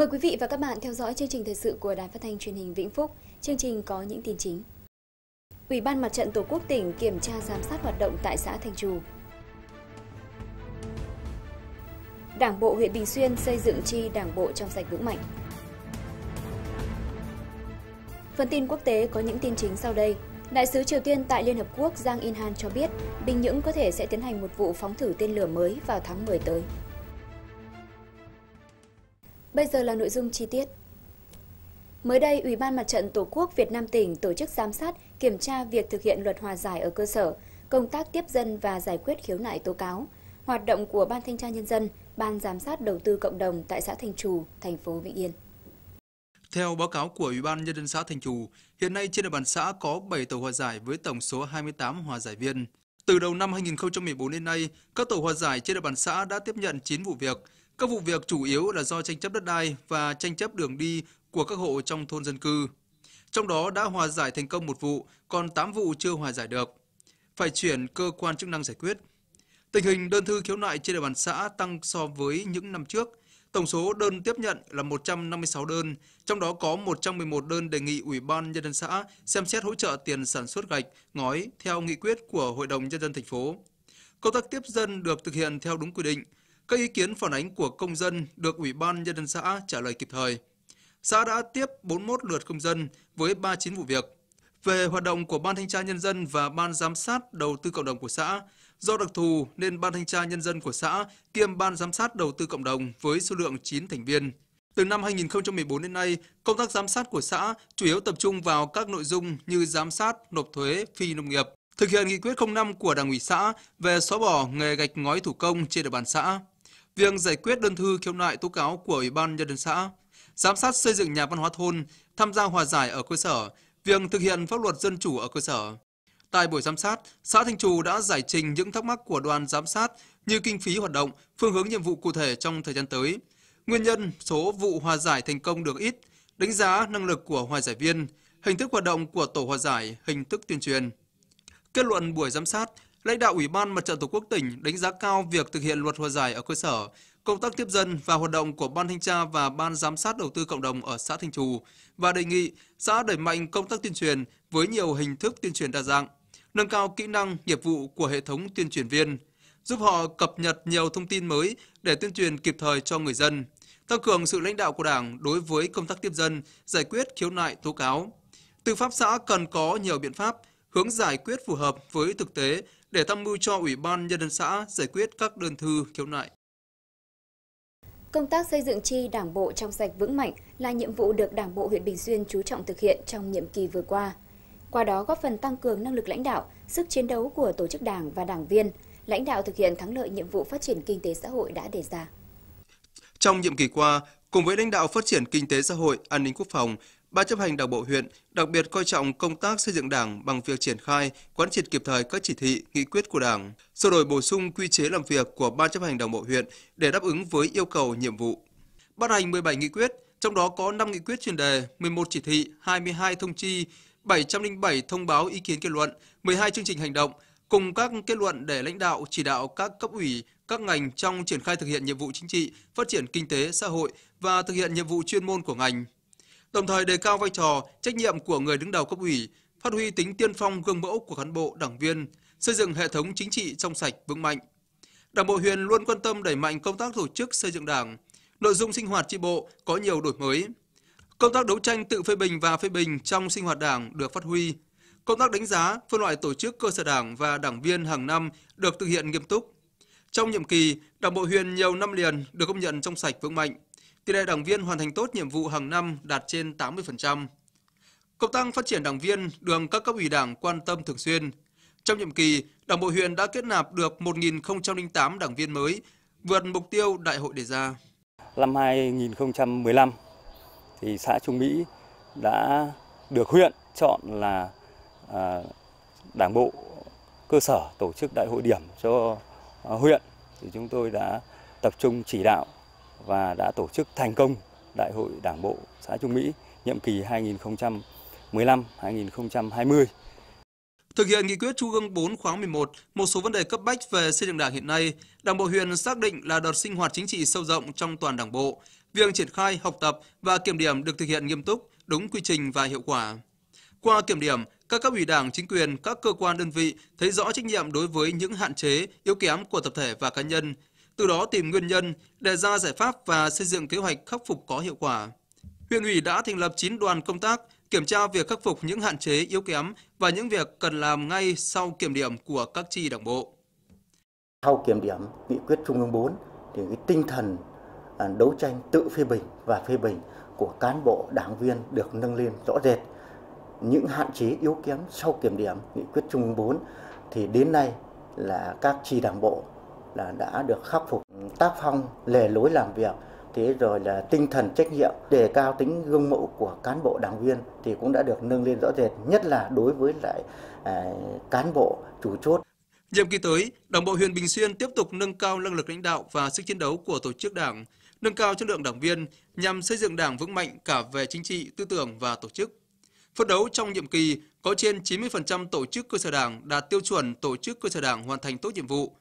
Mời quý vị và các bạn theo dõi chương trình thời sự của Đài Phát thanh Truyền hình Vĩnh Phúc. Chương trình có những tin chính. Ủy ban Mặt trận Tổ quốc tỉnh kiểm tra giám sát hoạt động tại xã Thanh Trù. Đảng bộ huyện Bình Xuyên xây dựng chi Đảng bộ trong sạch vững mạnh. Phần tin quốc tế có những tin chính sau đây. Đại sứ Triều Tiên tại Liên Hợp Quốc Giang In-han cho biết Bình Nhưỡng có thể sẽ tiến hành một vụ phóng thử tên lửa mới vào tháng 10 tới. Bây giờ là nội dung chi tiết. Mới đây, Ủy ban Mặt trận Tổ quốc Việt Nam tỉnh tổ chức giám sát, kiểm tra việc thực hiện luật hòa giải ở cơ sở, công tác tiếp dân và giải quyết khiếu nại tố cáo, hoạt động của Ban Thanh tra Nhân dân, Ban Giám sát Đầu tư Cộng đồng tại xã Thành Trù, thành phố Vĩnh Yên. Theo báo cáo của Ủy ban Nhân dân xã Thành Trù, hiện nay trên địa bàn xã có 7 tổ hòa giải với tổng số 28 hòa giải viên. Từ đầu năm 2014 đến nay, các tổ hòa giải trên địa bàn xã đã tiếp nhận 9 vụ việc, các vụ việc chủ yếu là do tranh chấp đất đai và tranh chấp đường đi của các hộ trong thôn dân cư. Trong đó đã hòa giải thành công một vụ, còn 8 vụ chưa hòa giải được. Phải chuyển cơ quan chức năng giải quyết. Tình hình đơn thư khiếu nại trên địa bàn xã tăng so với những năm trước. Tổng số đơn tiếp nhận là 156 đơn, trong đó có 111 đơn đề nghị Ủy ban Nhân dân xã xem xét hỗ trợ tiền sản xuất gạch, ngói theo nghị quyết của Hội đồng Nhân dân thành phố. Công tác tiếp dân được thực hiện theo đúng quy định – các ý kiến phản ánh của công dân được Ủy ban Nhân dân xã trả lời kịp thời. Xã đã tiếp 41 lượt công dân với 39 vụ việc. Về hoạt động của Ban Thanh tra Nhân dân và Ban Giám sát Đầu tư Cộng đồng của xã, do đặc thù nên Ban Thanh tra Nhân dân của xã kiêm Ban Giám sát Đầu tư Cộng đồng với số lượng 9 thành viên. Từ năm 2014 đến nay, công tác giám sát của xã chủ yếu tập trung vào các nội dung như giám sát, nộp thuế, phi nông nghiệp, thực hiện nghị quyết 05 của Đảng ủy xã về xóa bỏ nghề gạch ngói thủ công trên địa bàn xã việc giải quyết đơn thư khiếu nại tố cáo của Ủy ban Nhân dân xã, giám sát xây dựng nhà văn hóa thôn, tham gia hòa giải ở cơ sở, việc thực hiện pháp luật dân chủ ở cơ sở. Tại buổi giám sát, xã Thanh Trù đã giải trình những thắc mắc của đoàn giám sát như kinh phí hoạt động, phương hướng nhiệm vụ cụ thể trong thời gian tới, nguyên nhân số vụ hòa giải thành công được ít, đánh giá năng lực của hòa giải viên, hình thức hoạt động của tổ hòa giải, hình thức tuyên truyền. Kết luận buổi giám sát, lãnh đạo Ủy ban Mặt trận Tổ quốc tỉnh đánh giá cao việc thực hiện luật hòa giải ở cơ sở, công tác tiếp dân và hoạt động của Ban Thanh tra và Ban Giám sát Đầu tư Cộng đồng ở xã Thanh Trù và đề nghị xã đẩy mạnh công tác tuyên truyền với nhiều hình thức tuyên truyền đa dạng, nâng cao kỹ năng, nghiệp vụ của hệ thống tuyên truyền viên, giúp họ cập nhật nhiều thông tin mới để tuyên truyền kịp thời cho người dân, tăng cường sự lãnh đạo của Đảng đối với công tác tiếp dân, giải quyết khiếu nại tố cáo. Tư pháp xã cần có nhiều biện pháp, hướng giải quyết phù hợp với thực tế để tham mưu cho Ủy ban Nhân dân xã giải quyết các đơn thư khiếu nại. Công tác xây dựng chi đảng bộ trong sạch vững mạnh là nhiệm vụ được Đảng bộ huyện Bình Xuyên chú trọng thực hiện trong nhiệm kỳ vừa qua. Qua đó góp phần tăng cường năng lực lãnh đạo, sức chiến đấu của tổ chức đảng và đảng viên, lãnh đạo thực hiện thắng lợi nhiệm vụ phát triển kinh tế xã hội đã đề ra. Trong nhiệm kỳ qua, cùng với lãnh đạo phát triển kinh tế xã hội, an ninh quốc phòng, Ban chấp hành Đảng bộ huyện đặc biệt coi trọng công tác xây dựng Đảng bằng việc triển khai, quán triệt kịp thời các chỉ thị, nghị quyết của Đảng, sửa đổi bổ sung quy chế làm việc của Ban chấp hành Đảng bộ huyện để đáp ứng với yêu cầu nhiệm vụ. Ban hành 17 nghị quyết, trong đó có 5 nghị quyết chuyên đề, 11 chỉ thị, 22 thông chi, 707 thông báo ý kiến kết luận, 12 chương trình hành động, cùng các kết luận để lãnh đạo chỉ đạo các cấp ủy, các ngành trong triển khai thực hiện nhiệm vụ chính trị, phát triển kinh tế xã hội và thực hiện nhiệm vụ chuyên môn của ngành đồng thời đề cao vai trò, trách nhiệm của người đứng đầu cấp ủy, phát huy tính tiên phong gương mẫu của cán bộ đảng viên, xây dựng hệ thống chính trị trong sạch vững mạnh. Đảng bộ huyện luôn quan tâm đẩy mạnh công tác tổ chức xây dựng Đảng, nội dung sinh hoạt chi bộ có nhiều đổi mới. Công tác đấu tranh tự phê bình và phê bình trong sinh hoạt Đảng được phát huy. Công tác đánh giá, phân loại tổ chức cơ sở Đảng và đảng viên hàng năm được thực hiện nghiêm túc. Trong nhiệm kỳ, Đảng bộ huyện nhiều năm liền được công nhận trong sạch vững mạnh, Tỷ lệ đảng viên hoàn thành tốt nhiệm vụ hàng năm đạt trên 80%. công tăng phát triển đảng viên được các cấp ủy đảng quan tâm thường xuyên. Trong nhiệm kỳ, Đảng bộ huyện đã kết nạp được 1.008 đảng viên mới, vượt mục tiêu đại hội đề ra. Năm 2015 thì xã Trung Mỹ đã được huyện chọn là à, đảng bộ cơ sở tổ chức đại hội điểm cho à, huyện thì chúng tôi đã tập trung chỉ đạo và đã tổ chức thành công Đại hội Đảng bộ xã Trung Mỹ nhiệm kỳ 2015-2020. Thực hiện nghị quyết Trung ương 4 khóa 11, một số vấn đề cấp bách về xây dựng Đảng hiện nay, Đảng bộ huyện xác định là đợt sinh hoạt chính trị sâu rộng trong toàn Đảng bộ. Việc triển khai, học tập và kiểm điểm được thực hiện nghiêm túc, đúng quy trình và hiệu quả. Qua kiểm điểm, các cấp ủy Đảng, chính quyền, các cơ quan đơn vị thấy rõ trách nhiệm đối với những hạn chế, yếu kém của tập thể và cá nhân, từ đó tìm nguyên nhân, đề ra giải pháp và xây dựng kế hoạch khắc phục có hiệu quả. Huyện ủy đã thành lập 9 đoàn công tác kiểm tra việc khắc phục những hạn chế yếu kém và những việc cần làm ngay sau kiểm điểm của các chi đảng bộ. Sau kiểm điểm nghị quyết Trung ương 4 thì cái tinh thần à, đấu tranh tự phê bình và phê bình của cán bộ đảng viên được nâng lên rõ rệt. Những hạn chế yếu kém sau kiểm điểm nghị quyết Trung ương 4 thì đến nay là các chi đảng bộ là đã được khắc phục tác phong lề lối làm việc thế rồi là tinh thần trách nhiệm đề cao tính gương mẫu của cán bộ đảng viên thì cũng đã được nâng lên rõ rệt nhất là đối với lại à, cán bộ chủ chốt nhiệm kỳ tới đảng bộ huyện bình xuyên tiếp tục nâng cao năng lực lãnh đạo và sức chiến đấu của tổ chức đảng nâng cao chất lượng đảng viên nhằm xây dựng đảng vững mạnh cả về chính trị tư tưởng và tổ chức phấn đấu trong nhiệm kỳ có trên 90% tổ chức cơ sở đảng đạt tiêu chuẩn tổ chức cơ sở đảng hoàn thành tốt nhiệm vụ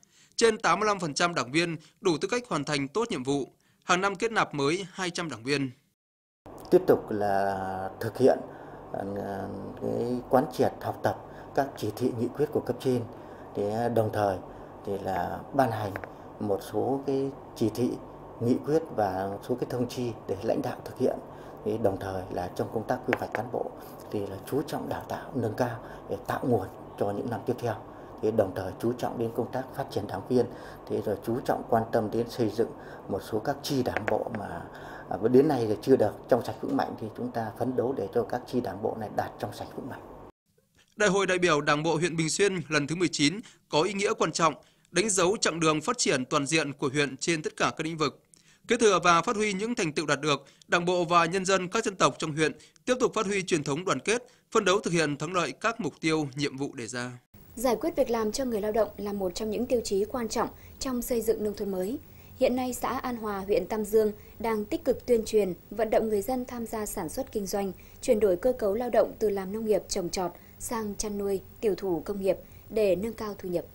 trên 85% đảng viên đủ tư cách hoàn thành tốt nhiệm vụ. Hàng năm kết nạp mới 200 đảng viên. Tiếp tục là thực hiện à, cái quán triệt học tập các chỉ thị nghị quyết của cấp trên để đồng thời thì là ban hành một số cái chỉ thị nghị quyết và số cái thông chi để lãnh đạo thực hiện thì đồng thời là trong công tác quy hoạch cán bộ thì là chú trọng đào tạo nâng cao để tạo nguồn cho những năm tiếp theo thế đồng thời chú trọng đến công tác phát triển đảng viên thế rồi chú trọng quan tâm đến xây dựng một số các chi đảng bộ à, mà đến nay thì chưa được trong sạch vững mạnh thì chúng ta phấn đấu để cho các chi đảng bộ này đạt trong sạch vững mạnh. Đại hội đại biểu Đảng bộ huyện Bình Xuyên lần thứ 19 có ý nghĩa quan trọng, đánh dấu chặng đường phát triển toàn diện của huyện trên tất cả các lĩnh vực. Kế thừa và phát huy những thành tựu đạt được, Đảng bộ và nhân dân các dân tộc trong huyện tiếp tục phát huy truyền thống đoàn kết, phân đấu thực hiện thắng lợi các mục tiêu, nhiệm vụ đề ra. Giải quyết việc làm cho người lao động là một trong những tiêu chí quan trọng trong xây dựng nông thôn mới. Hiện nay, xã An Hòa, huyện Tam Dương đang tích cực tuyên truyền, vận động người dân tham gia sản xuất kinh doanh, chuyển đổi cơ cấu lao động từ làm nông nghiệp trồng trọt sang chăn nuôi, tiểu thủ công nghiệp để nâng cao thu nhập.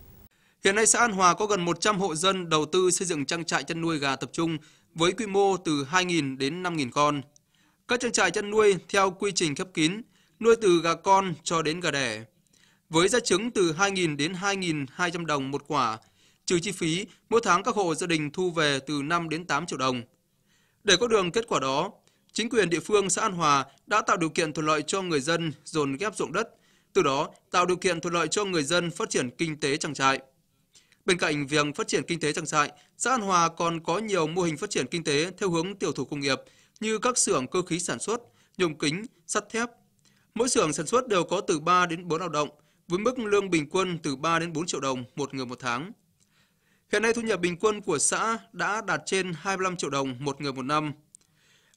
Hiện nay, xã An Hòa có gần 100 hộ dân đầu tư xây dựng trang trại chăn nuôi gà tập trung với quy mô từ 2.000 đến 5.000 con. Các trang trại chăn nuôi theo quy trình khép kín, nuôi từ gà con cho đến gà đẻ với giá trứng từ 2.000 đến 2.200 đồng một quả. Trừ chi phí, mỗi tháng các hộ gia đình thu về từ 5 đến 8 triệu đồng. Để có đường kết quả đó, chính quyền địa phương xã An Hòa đã tạo điều kiện thuận lợi cho người dân dồn ghép ruộng đất, từ đó tạo điều kiện thuận lợi cho người dân phát triển kinh tế trang trại. Bên cạnh việc phát triển kinh tế trang trại, xã An Hòa còn có nhiều mô hình phát triển kinh tế theo hướng tiểu thủ công nghiệp như các xưởng cơ khí sản xuất, nhôm kính, sắt thép. Mỗi xưởng sản xuất đều có từ 3 đến 4 lao động – với mức lương bình quân từ 3 đến 4 triệu đồng một người một tháng. Hiện nay thu nhập bình quân của xã đã đạt trên 25 triệu đồng một người một năm.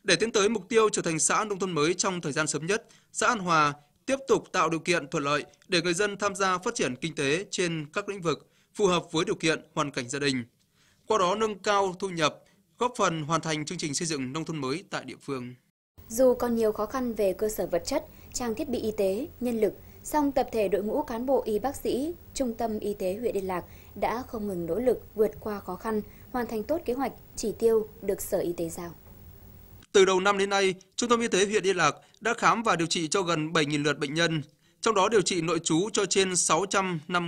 Để tiến tới mục tiêu trở thành xã nông thôn mới trong thời gian sớm nhất, xã An Hòa tiếp tục tạo điều kiện thuận lợi để người dân tham gia phát triển kinh tế trên các lĩnh vực phù hợp với điều kiện hoàn cảnh gia đình. Qua đó nâng cao thu nhập, góp phần hoàn thành chương trình xây dựng nông thôn mới tại địa phương. Dù còn nhiều khó khăn về cơ sở vật chất, trang thiết bị y tế, nhân lực, Song tập thể đội ngũ cán bộ y bác sĩ, Trung tâm Y tế huyện Yên Lạc đã không ngừng nỗ lực vượt qua khó khăn, hoàn thành tốt kế hoạch, chỉ tiêu được Sở Y tế giao. Từ đầu năm đến nay, Trung tâm Y tế huyện Yên Lạc đã khám và điều trị cho gần 7.000 lượt bệnh nhân, trong đó điều trị nội trú cho trên 650